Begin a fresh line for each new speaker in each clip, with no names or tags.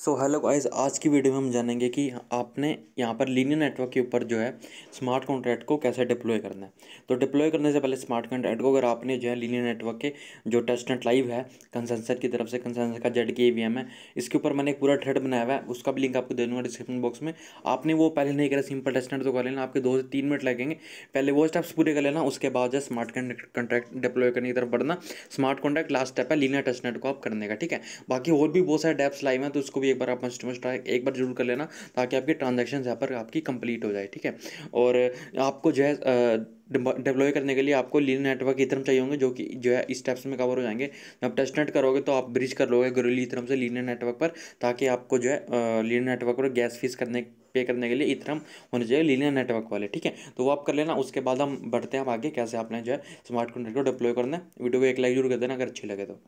so hello guys आज की video में हम जानेंगे कि आपने यहाँ पर लीनियर नेटवर्क के ऊपर जो है स्मार्ट कॉन्ट्रैक्ट को कैसे डिप्लॉय करना है तो डिप्लॉय करने से पहले स्मार्ट कॉन्ट्रैक्ट को अगर आपने जो है लीनियर नेटवर्क के जो टेस्टनेट लाइव है कंसेंसर की तरफ से कंसेंसर का जेड के है इसके ऊपर मैंने एक पूरा थ्रेड बनाया हुआ है उसका भी लिंक आपको दे दूँगा डिस्क्रिप्शन बॉक्स में आपने वो पहले नहीं करा सिंपल टेस्टनेट तो कर लेना आपके दो से तीन मिनट लगेंगे पहले वो स्टेप्स पूरे कर लेना उसके बाद जो स्मार्ट कॉन्ट्रैक्ट डिप्लॉय करने की तरफ बढ़ना स्मार्ट कॉन्ट्रैक्ट लास्ट स्टेप है लीनियर टेस्टनेट को आप करने का ठीक है बाकी और भी बहुत सारे डेप्स लाइव हैं तो उसको भी भी एक बार आप मस्ट मस्ट ट्राई एक बार जरूर कर लेना ताकि आपकी ट्रांजेक्शन यहाँ पर आपकी कंप्लीट हो जाए ठीक है और आपको जो है डिप्लॉय करने के लिए आपको लीन नेटवर्क इथरम चाहिए होंगे जो कि जो है इस स्टेप्स में कवर हो जाएंगे जब टेस्ट नेट करोगे तो आप ब्रिज कर लोगे गुरुली इतरम से लीन नेटवर्क पर ताकि आपको जो है लीन नेटवर्क पर गैस फीस करने पे करने के लिए इतरम होने चाहिए लीनियर नेटवर्क वाले ठीक है तो वो आप कर लेना उसके बाद हम बढ़ते हैं आप आगे कैसे आपने जो है स्मार्ट कॉन्ट्रेक्ट को डिप्लॉय करना है वीडियो को एक लाइक जरूर कर देना अगर अच्छी लगे तो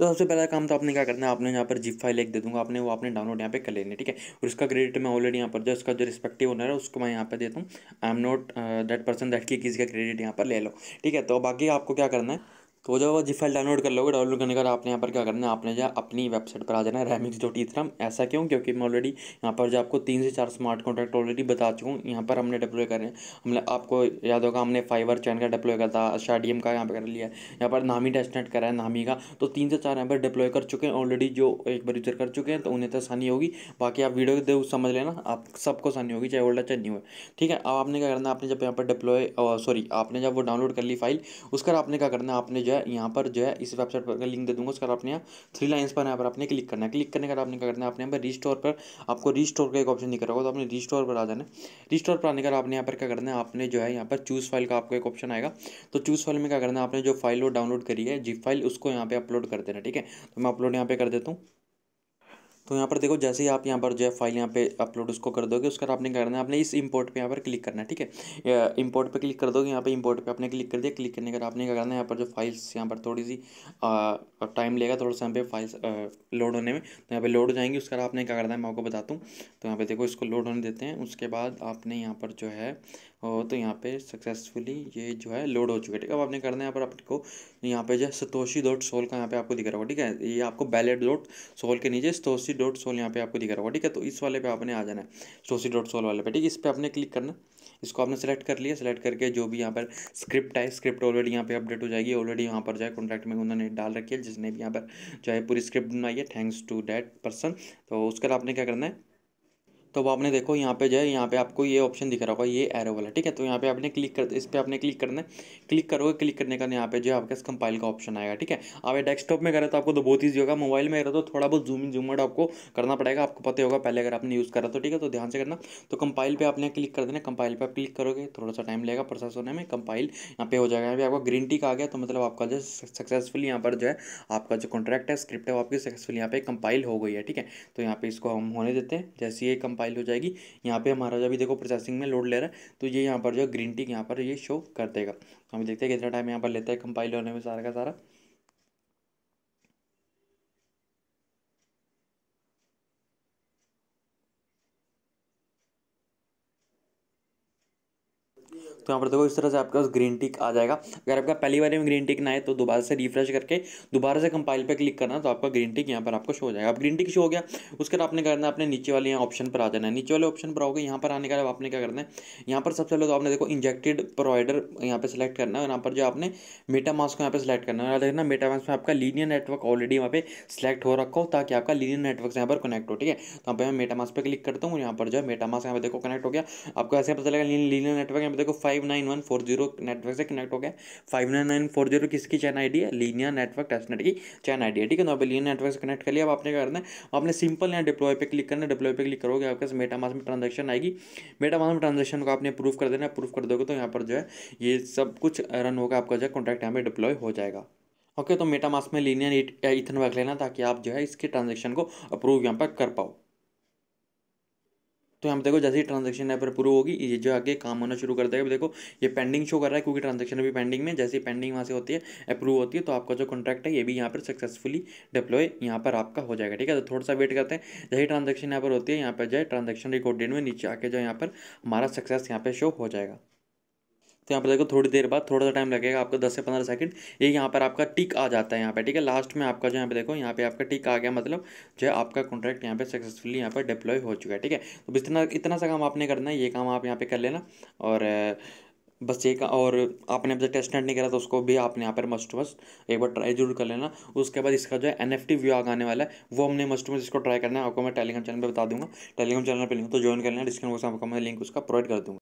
तो सबसे पहला काम तो आपने क्या करना है आपने यहाँ पर जिप फाइल एक दे दूँगा आपने वो आपने डाउनलोड यहाँ पे कर लेने ठीक है और उसका क्रेडिट मैं ऑलरेडी यहाँ पर जो उसका जो रिस्पेक्टिव ओनर है उसको मैं यहाँ पर देता हूँ I am not that person that की किसी का क्रेडिट यहाँ पर ले लो ठीक है तो बाकी आपको क्या करना है तो जब आप फाइल डाउनलोड कर लोगे डाउनलोड करने के बाद आपने यहाँ पर क्या करना है आपने जो अपनी वेबसाइट पर आ जाना है रेमिक्स डॉट इथरम ऐसा क्यों क्योंकि मैं ऑलरेडी यहाँ पर जो आपको तीन से चार स्मार्ट कॉन्ट्रैक्ट ऑलरेडी बता चुका हूँ यहाँ पर हमने डिप्लॉय करें हमने आपको याद होगा हमने फाइवर चैन का डिप्लॉय करता था शाडियम का यहाँ पर कर लिया है यहाँ पर नामी टेस्टनेट करा है नामी का तो तीन से चार यहाँ पर डिप्लॉय कर चुके हैं ऑलरेडी जो एक बार यूजर कर चुके हैं तो उन्हें तो आसानी होगी बाकी आप वीडियो देव समझ लेना आप सबको आसानी होगी चाहे ओल्डा चाहे न्यू है ठीक है अब आपने क्या करना है आपने जब यहाँ पर डिप्लॉय सॉरी आपने जब वो डाउनलोड कर ली फाइल उसका आपने क्या करना है आपने जो है यहाँ पर जो है इस वेबसाइट पर लिंक दे दूंगा उसके बाद अपने यहाँ थ्री लाइन्स पर यहाँ पर आपने क्लिक करना है क्लिक करने के बाद आपने क्या करना है आपने यहाँ पर रिस्टोर पर आपको रिस्टोर का एक ऑप्शन दिख रहा होगा तो आपने रिस्टोर पर आ जाना है रिस्टोर पर आने के बाद आपने यहाँ पर क्या करना है आपने जो है यहाँ पर चूज़ फाइल का आपको एक ऑप्शन आएगा तो चूज़ फाइल में क्या करना है आपने जो फाइल वो डाउनलोड करी है जी फाइल उसको यहाँ पर अपलोड कर देना ठीक है तो मैं अपलोड यहाँ पर कर देता हूँ तो यहाँ पर देखो जैसे ही आप यहाँ पर जो है फाइल यहाँ पे अपलोड उसको कर दोगे उसका आपने क्या करना है आपने इस इंपोर्ट पे यहाँ पर क्लिक करना है ठीक है इंपोर्ट पे क्लिक कर दोगे यहाँ पे इंपोर्ट पे आपने क्लिक कर दिया क्लिक करने के बाद आपने क्या करना है यहाँ पर जो फाइल्स यहाँ पर थोड़ी सी टाइम लेगा थोड़ा सा यहाँ पे फाइल्स लोड होने में तो यहाँ पर लोड हो जाएंगी उसका आपने क्या करना है मैं आपको बताता हूँ तो यहाँ पर देखो इसको लोड होने देते हैं उसके बाद आपने यहाँ पर जो है तो यहाँ पे सक्सेसफुली ये जो है लोड हो चुका है ठीक है अब आपने करना है यहाँ पर आपको यहाँ पे जो है सतोशी डॉट सोल का यहाँ पे आपको दिख रहा होगा ठीक है ये आपको बैलेट डॉट सोल के नीचे सतोशी डॉट सोल यहाँ पे आपको दिखा रहा होगा ठीक है तो इस वाले पे आपने आ जाना है सोसी डॉट सोल वाले पे ठीक है इस पर आपने क्लिक करना इसको आपने सेलेक्ट कर लिया सेलेक्ट करके जो भी यहाँ पर स्क्रिप्ट है स्क्रिप्ट ऑलरेडी यहाँ पे अपडेट हो जाएगी ऑलरेडी यहाँ पर जाए कॉन्टैक्ट में उन्होंने डाल रखी है जिसने भी यहाँ पर जो है पूरी स्क्रिप्ट बनाई है थैंक्स टू डैट पर्सन तो उसके बाद आपने क्या करना है तो अब आपने देखो यहाँ पे जो है यहाँ पे आपको ये ऑप्शन दिख रहा होगा ये एरो वाला ठीक है तो यहाँ पे आपने क्लिक कर इस पर आपने क्लिक करना है क्लिक करोगे क्लिक करने का यहाँ पे जो है आपके पास कंपाइल का ऑप्शन आएगा ठीक है आप ये डेस्कटॉप में करें तो आपको तो बहुत ईजी होगा मोबाइल में करें तो थोड़ा बहुत जूम जूम आउट आपको करना पड़ेगा आपको पता होगा पहले अगर आपने यूज़ करा तो ठीक है तो ध्यान से करना तो कंपाइल पर आपने क्लिक कर देना कंपाइल पर आप क्लिक करोगे थोड़ा सा टाइम लगेगा प्रोसेस होने में कंपाइल यहाँ पे हो जाएगा यहाँ पे आपका ग्रीन टिक आ गया तो मतलब आपका जो सक्सेसफुल यहाँ पर जो है आपका जो कॉन्ट्रैक्ट है स्क्रिप्ट है वो आपकी सक्सेसफुल यहाँ पे कंपाइल हो गई है ठीक है तो यहाँ पे इसको हम होने देते हैं जैसे ये कंपाइल कंपाइल हो जाएगी यहाँ पे हमारा जो अभी देखो प्रोसेसिंग में लोड ले रहा है तो ये यहाँ पर जो ग्रीन टिक यहाँ पर ये शो कर देगा तो हम देखते हैं कितना टाइम यहाँ पर लेता है कंपाइल होने में सारा का सारा तो यहाँ पर देखो इस तरह से आपके पास ग्रीन टिक आ जाएगा अगर आपका पहली बार में ग्रीन टिक ना आए तो दोबारा से रिफ्रेश करके दोबारा से कंपाइल पर क्लिक करना तो आपका ग्रीन टिक यहाँ पर आपको शो हो जाएगा अब ग्रीन टिक शो हो गया उसके बाद आपने करना अपने नीचे वाले यहाँ ऑप्शन पर आ जाना है नीचे वाले ऑप्शन पर आओगे यहाँ पर आने के बाद आपने क्या करना है यहाँ पर सबसे पहले तो आपने देखो इंजेक्टेड प्रोवाइडर यहाँ पर सिलेक्ट करना है यहाँ पर जो आपने मेटा मास्क को यहाँ पर सिलेक्ट करना है देखना मेटा मास्क में आपका लीनियर नेटवर्क ऑलरेडी यहाँ पर सिलेक्ट हो रखा हो ताकि आपका लीनियर नेटवर्क यहाँ पर कनेक्ट हो ठीक है तो यहाँ पर मैं मेटा मास्क पर क्लिक करता हूँ यहाँ पर जो है मेटा मास्क यहाँ पर देखो कनेक्ट हो गया आपको ऐसे पता चलेगा लीनियर नेटवर्क यहाँ पर देखो five nine one four zero network से कनेक्ट हो गया five nine nine four zero किसकी चैन आईडी है लीनिया नेटवर्क टेस्टनेट की चैन आईडी है ठीक है तो आप लीनिया नेटवर्क से कनेक्ट कर लिया अब आपने क्या करना है आपने सिंपल यहाँ डिप्लॉय पे क्लिक करना डिप्लॉय पे क्लिक करोगे आपके मेटा मास में ट्रांजेक्शन आएगी मेटा मास में ट्रांजेक्शन को आपने प्रूफ कर देना प्रूफ कर दोगे तो यहाँ पर जो है ये सब कुछ रन होगा आपका जो है कॉन्ट्रैक्ट यहाँ पर डिप्लॉय हो जाएगा ओके तो मेटा मास में लीनियर इथन वर्क लेना ताकि आप जो है इसके ट्रांजेक्शन को अप्रूव यहाँ पर कर पाओ तो यहाँ पर देखो जैसे ही ट्रांजेक्शन यहाँ पर प्रूव होगी ये जो आगे काम होना शुरू कर देगा देखो ये पेंडिंग शो कर रहा है क्योंकि ट्रांजेक्शन अभी पेंडिंग में जैसे ही पेंडिंग वहाँ से होती है अप्रूव होती है तो आपका जो कॉन्ट्रैक्ट है ये भी यहाँ पर सक्सेसफुली डिप्लॉय यहाँ पर आपका हो जाएगा ठीक है तो थोड़ा सा वेट करते हैं जैसे ट्रांजेक्शन यहाँ पर होती है यहाँ पर जो है ट्रांजेक्शन रिकॉर्डेड में नीचे आके जो यहाँ पर हमारा सक्सेस यहाँ पर शो हो जाएगा तो यहाँ पर देखो थोड़ी देर बाद थोड़ा सा टाइम लगेगा आपको दस से पंद्रह सेकंड ये यहाँ पर आपका टिक आ जाता है यहाँ पर ठीक है लास्ट में आपका जो यहाँ पे देखो यहाँ पे आपका टिक आ गया मतलब जो है आपका कॉन्ट्रैक्ट यहाँ पे सक्सेसफुली यहाँ पर डिप्लॉय हो चुका है ठीक है तो इतना इतना सा काम आपने करना है ये काम आप यहाँ पर कर लेना और बस एक और आपने अब तक टेस्ट नहीं करा तो उसको भी आपने यहाँ पर मस्ट मस्ट एक बार ट्राई जरूर कर लेना उसके बाद इसका जो है एन एफ टी व्यू आने वाला है वो हमने मस्ट मस्ट इसको ट्राई करना है आपको मैं टेलीग्राम चैनल पर बता दूंगा टेलीग्राम चैनल पर लिंक तो ज्वाइन कर लेना डिस्क्रिप्शन बॉक्स में आपको मैं लिंक उसका प्रोवाइड कर दूँगा